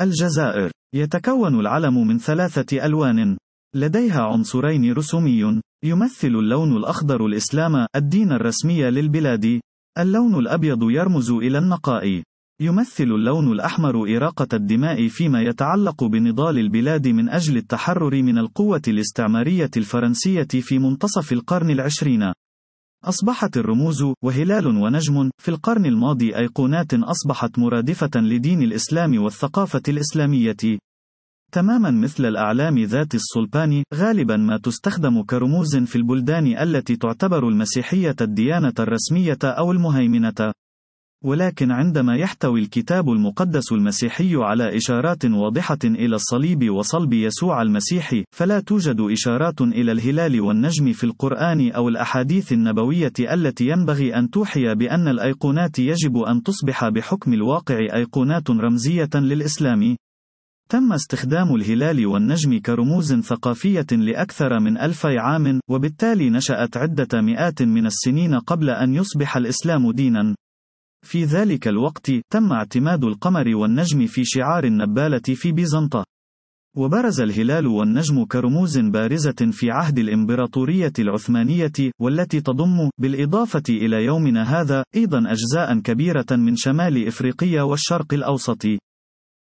الجزائر يتكون العلم من ثلاثة ألوان لديها عنصرين رسومي يمثل اللون الأخضر الإسلام الدين الرسمي للبلاد اللون الأبيض يرمز إلى النقاء يمثل اللون الأحمر إراقة الدماء فيما يتعلق بنضال البلاد من أجل التحرر من القوة الاستعمارية الفرنسية في منتصف القرن العشرين أصبحت الرموز وهلال ونجم في القرن الماضي أيقونات أصبحت مرادفة لدين الإسلام والثقافة الإسلامية. تماما مثل الأعلام ذات الصلبان، غالبا ما تستخدم كرموز في البلدان التي تعتبر المسيحية الديانة الرسمية أو المهيمنة. ولكن عندما يحتوي الكتاب المقدس المسيحي على إشارات واضحة إلى الصليب وصلب يسوع المسيح، فلا توجد إشارات إلى الهلال والنجم في القرآن أو الأحاديث النبوية التي ينبغي أن توحي بأن الأيقونات يجب أن تصبح بحكم الواقع أيقونات رمزية للإسلام. تم استخدام الهلال والنجم كرموز ثقافية لأكثر من ألفي عام، وبالتالي نشأت عدة مئات من السنين قبل أن يصبح الإسلام دينًا. في ذلك الوقت، تم اعتماد القمر والنجم في شعار النبالة في بيزنطة. وبرز الهلال والنجم كرموز بارزة في عهد الإمبراطورية العثمانية، والتي تضم، بالإضافة إلى يومنا هذا، أيضًا أجزاءً كبيرة من شمال إفريقيا والشرق الأوسط.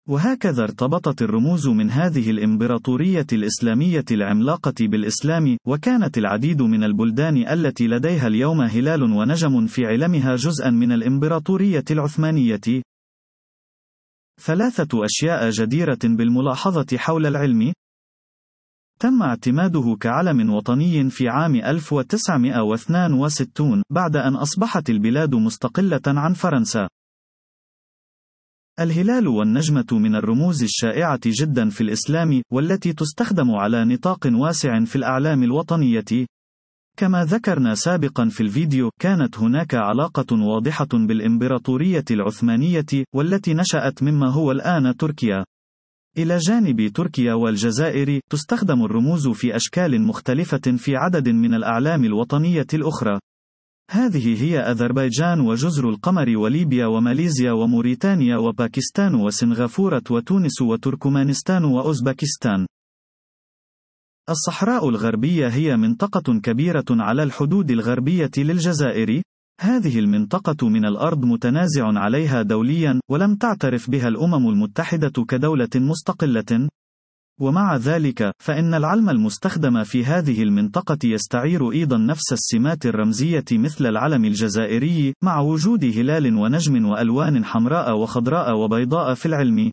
وهكذا ارتبطت الرموز من هذه الإمبراطورية الإسلامية العملاقة بالإسلام، وكانت العديد من البلدان التي لديها اليوم هلال ونجم في علمها جزءا من الإمبراطورية العثمانية. ثلاثة أشياء جديرة بالملاحظة حول العلم. تم اعتماده كعلم وطني في عام 1962 بعد أن أصبحت البلاد مستقلة عن فرنسا. الهلال والنجمة من الرموز الشائعة جدا في الإسلام، والتي تستخدم على نطاق واسع في الأعلام الوطنية. كما ذكرنا سابقا في الفيديو، كانت هناك علاقة واضحة بالإمبراطورية العثمانية، والتي نشأت مما هو الآن تركيا. إلى جانب تركيا والجزائر، تستخدم الرموز في أشكال مختلفة في عدد من الأعلام الوطنية الأخرى. هذه هي أذربيجان وجزر القمر وليبيا وماليزيا وموريتانيا وباكستان وسنغافورة وتونس وتركمانستان وأوزبكستان. الصحراء الغربية هي منطقة كبيرة على الحدود الغربية للجزائر. هذه المنطقة من الأرض متنازع عليها دوليا، ولم تعترف بها الأمم المتحدة كدولة مستقلة، ومع ذلك، فإن العلم المستخدم في هذه المنطقة يستعير أيضا نفس السمات الرمزية مثل العلم الجزائري، مع وجود هلال ونجم وألوان حمراء وخضراء وبيضاء في العلم.